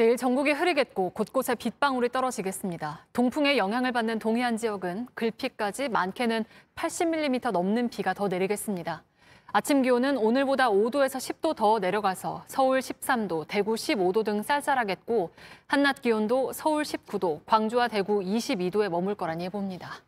내일 전국이 흐리겠고 곳곳에 빗방울이 떨어지겠습니다. 동풍의 영향을 받는 동해안 지역은 글피까지 많게는 80mm 넘는 비가 더 내리겠습니다. 아침 기온은 오늘보다 5도에서 10도 더 내려가서 서울 13도, 대구 15도 등 쌀쌀하겠고 한낮 기온도 서울 19도, 광주와 대구 22도에 머물 거란 예보입니다.